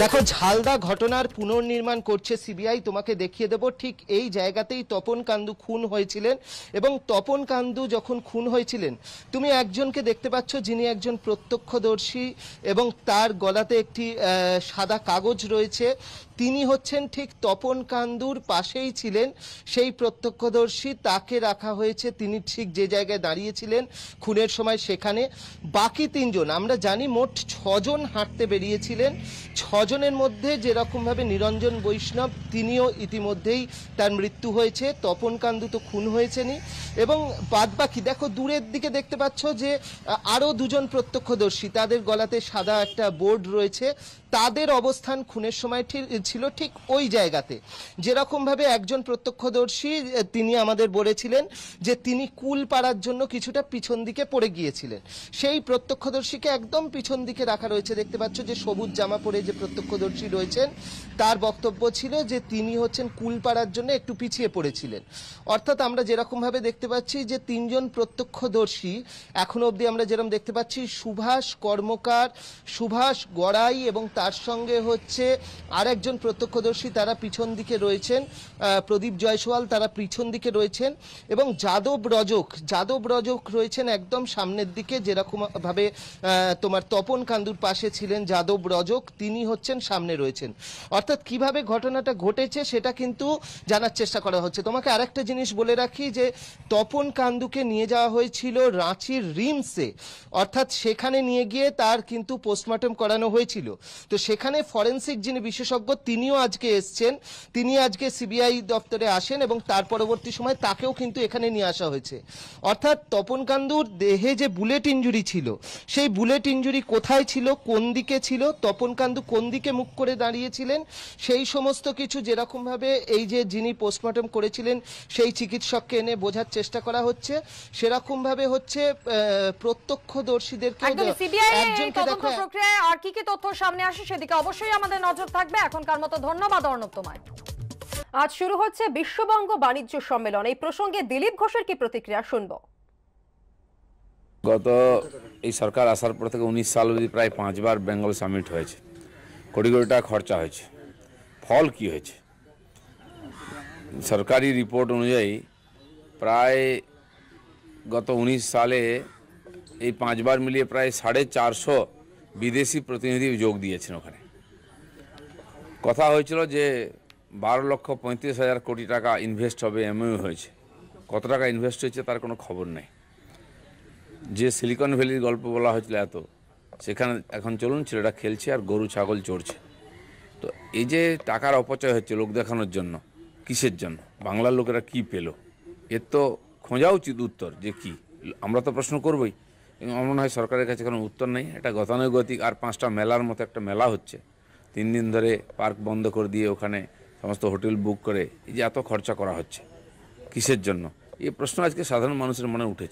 দেখো ঝালদা ঘটনার পুনর্নির্মাণ করছে সিবিআই তোমাকে দেখিয়ে দেব ঠিক এই জায়গাতেই তপন কান্দু খুন হয়েছিলেন এবং তপন কান্দু যখন খুন হয়েছিলেন তুমি একজনকে দেখতে পাচ্ছ যিনি একজন প্রত্যক্ষদর্শী এবং তার গলাতে একটি সাদা কাগজ রয়েছে তিনি হচ্ছেন ঠিক তপন কান্দুর পাশেই ছিলেন সেই প্রত্যক্ষদর্শী তাকে রাখা হয়েছে তিনি ঠিক যে জায়গায় দাঁড়িয়েছিলেন খুনের সময় সেখানে বাকি তিনজন আমরা জানি মোট ছজন হাঁটতে বেরিয়েছিলেন ছজনের মধ্যে যেরকমভাবে নিরঞ্জন বৈষ্ণব তিনিও ইতিমধ্যেই তার মৃত্যু হয়েছে তপন কান্দু তো খুন হয়েছেনি এবং বাদবাকি দেখো দূরের দিকে দেখতে পাচ্ছ যে আরও দুজন প্রত্যক্ষদর্শী তাদের গলাতে সাদা একটা বোর্ড রয়েছে তাদের অবস্থান খুনের সময় ঠিক ছিল ঠিক ওই জায়গাতে যেরকমভাবে একজন প্রত্যক্ষদর্শী তিনি আমাদের বলেছিলেন যে তিনি কুল পাড়ার জন্য কিছুটা পিছন দিকে পড়ে গিয়েছিলেন সেই প্রত্যক্ষদর্শীকে একদম পিছন দিকে রাখা রয়েছে দেখতে পাচ্ছ যে সবুজ জামা পরে যে প্রত্যক্ষদর্শী রয়েছেন তার বক্তব্য ছিল যে তিনি হচ্ছেন কুল পাড়ার জন্য একটু পিছিয়ে পড়েছিলেন অর্থাৎ আমরা যেরকমভাবে দেখতে পাচ্ছি যে তিনজন প্রত্যক্ষদর্শী এখন অবধি আমরা যেরকম দেখতে পাচ্ছি সুভাষ কর্মকার সুভাষ গড়াই এবং তার সঙ্গে হচ্ছে আর একজন প্রত্যক্ষদর্শী তারা পিছন দিকে রয়েছেন প্রদীপ জয়সওয়াল তারা পিছন দিকে রয়েছেন এবং যাদব রজক যাদব রজক রয়েছেন একদম সামনের দিকে যেরকমভাবে তোমার তপন কান্দুর পাশে ছিলেন যাদব রজক তিনি হচ্ছেন সামনে রয়েছেন অর্থাৎ কিভাবে ঘটনাটা ঘটেছে সেটা কিন্তু জানার চেষ্টা করা হচ্ছে তোমাকে আরেকটা জিনিস বলে রাখি যে তপন কান্দুকে নিয়ে যাওয়া হয়েছিল রাঁচির রিমসে অর্থাৎ সেখানে নিয়ে গিয়ে তার কিন্তু পোস্টমর্টম করানো হয়েছিল তো সেখানে ফরেন্সিক যিনি বিশেষজ্ঞ তিনিও আজকে এসছেন তিনি আজকে সিবিআই দপ্তরে আসেন এবং তার পরবর্তী সময় তাকেও কিন্তু এখানে নিয়ে আসা হয়েছে অর্থাৎ তপন কান্দুর দেহে যে বুলেট ইঞ্জুরি ছিল সেই বুলেট ইঞ্জুরি কোথায় ছিল কোন দিকে ছিল তপন কান্দু কোন দিকে মুখ করে দাঁড়িয়েছিলেন সেই সমস্ত কিছু যেরকমভাবে এই যে যিনি পোস্টমর্টম করেছিলেন সেই চিকিৎসককে এনে বোঝার চেষ্টা করা হচ্ছে সেরকমভাবে হচ্ছে প্রত্যক্ষদর্শীদেরকে একজনকে দেখো হ্যাঁ। আর কি কি তথ্য সামনে আসে সেদিকে অবশ্যই আমাদের নজর থাকবে এখনকার মতো ধন্যবাদ অর্ণব তোমায় আজ শুরু হচ্ছে বিশ্ববঙ্গ বাণিজ্য সম্মেলন এই প্রসঙ্গে দিলীপ ঘোষের কি প্রতিক্রিয়া শুনব গত এই সরকার আসার পর থেকে উনিশ সাল অবধি প্রায় পাঁচবার বেঙ্গল সামিট হয়েছে কোটি কোটি টাকা খরচা হয়েছে ফল কি হয়েছে সরকারি রিপোর্ট অনুযায়ী প্রায় গত উনিশ সালে এই পাঁচবার মিলিয়ে প্রায় সাড়ে চারশো বিদেশি প্রতিনিধি যোগ দিয়েছেন ওখানে কথা হয়েছিল যে বারো লক্ষ পঁয়ত্রিশ হাজার কোটি টাকা ইনভেস্ট হবে এমএও হয়েছে কত টাকা ইনভেস্ট হয়েছে তার কোনো খবর নেই যে সিলিকন ভ্যালির গল্প বলা হয়েছিল এত সেখানে এখন চলুন ছেলেটা খেলছে আর গরু ছাগল চড়ছে তো এই যে টাকার অপচয় হচ্ছে লোক দেখানোর জন্য কিসের জন্য বাংলার লোকেরা কি পেল এর তো খোঁজা উচিত উত্তর যে কি আমরা তো প্রশ্ন করবই মনে হয় সরকারের কাছে কোনো উত্তর নেই এটা গতানুগতিক আর পাঁচটা মেলার মতো একটা মেলা হচ্ছে তিন দিন ধরে পার্ক বন্ধ করে দিয়ে ওখানে সমস্ত হোটেল বুক করে এই যে এত খরচা করা হচ্ছে কিসের জন্য এই প্রশ্ন আজকে সাধারণ মানুষের মনে উঠেছে